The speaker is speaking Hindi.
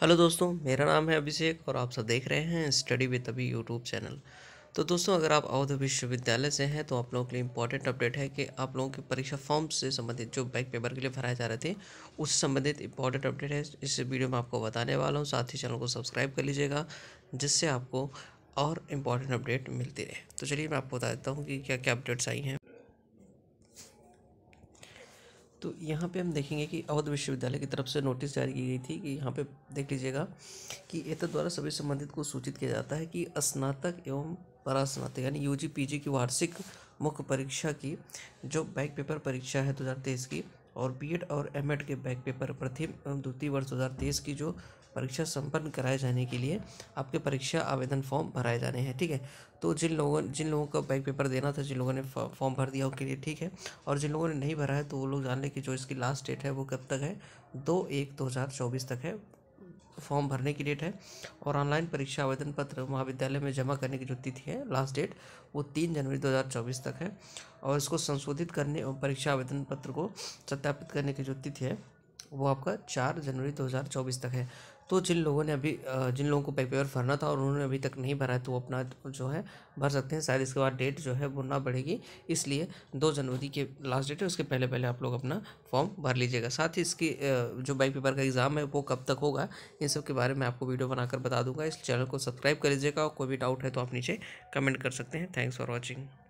हेलो दोस्तों मेरा नाम है अभिषेक और आप सब देख रहे हैं study with Abhi YouTube channel तो दोस्तों अगर आप अवध विश्वविद्यालय से हैं तो आप लोगों के लिए इंपॉर्टेंट अपडेट है कि आप लोगों की परीक्षा फॉर्म से संबंधित जो बैक पेपर के लिए भराए जा रहे थे उससे संबंधित इंपॉर्टेंट अपडेट है इस वीडियो में आपको बताने वाला हूँ साथ ही चैनल को सब्सक्राइब कर लीजिएगा जिससे आपको और इम्पॉर्टेंट अपडेट मिलती रहे तो चलिए मैं आपको बता देता हूँ कि क्या क्या अपडेट्स आई हैं तो यहाँ पे हम देखेंगे कि अवध विश्वविद्यालय की तरफ से नोटिस जारी की गई थी कि यहाँ पे देख लीजिएगा कि एतद द्वारा सभी संबंधित को सूचित किया जाता है कि स्नातक एवं परास्नातक यानी यूजी जी की वार्षिक मुख्य परीक्षा की जो बैक पेपर परीक्षा है दो हज़ार तेईस की और बीएड और एमएड के बैक पेपर प्रथम एवं द्वितीय वर्ष दो की जो परीक्षा संपन्न कराए जाने के लिए आपके परीक्षा आवेदन फॉर्म भराए जाने हैं ठीक है तो जिन लोगों जिन लोगों का बैक पेपर देना था जिन लोगों ने फॉर्म भर दिया उनके लिए ठीक है और जिन लोगों ने नहीं भरा है तो वो लोग जान लें कि जो इसकी लास्ट डेट है वो कब तक है दो एक दो हज़ार चौबीस तक है फॉर्म भरने की डेट है और ऑनलाइन परीक्षा आवेदन पत्र महाविद्यालय में जमा करने की जो तिथि है लास्ट डेट वो तीन जनवरी 2024 तक है और इसको संशोधित करने और परीक्षा आवेदन पत्र को सत्यापित करने की जो तिथि है वो आपका चार जनवरी 2024 तक है तो जिन लोगों ने अभी जिन लोगों को पेपर भरना था और उन्होंने अभी तक नहीं भरा है तो वो अपना जो है भर सकते हैं शायद इसके बाद डेट जो है वो ना बढ़ेगी इसलिए दो जनवरी के लास्ट डेट है उसके पहले पहले आप लोग अपना फॉर्म भर लीजिएगा साथ ही इसकी जो बाई पेपर का एग्ज़ाम है वो कब तक होगा इन सब के बारे में आपको वीडियो बनाकर बता दूंगा इस चैनल को सब्सक्राइब कर लीजिएगा और कोई भी डाउट है तो आप नीचे कमेंट कर सकते हैं थैंक्स फॉर वॉचिंग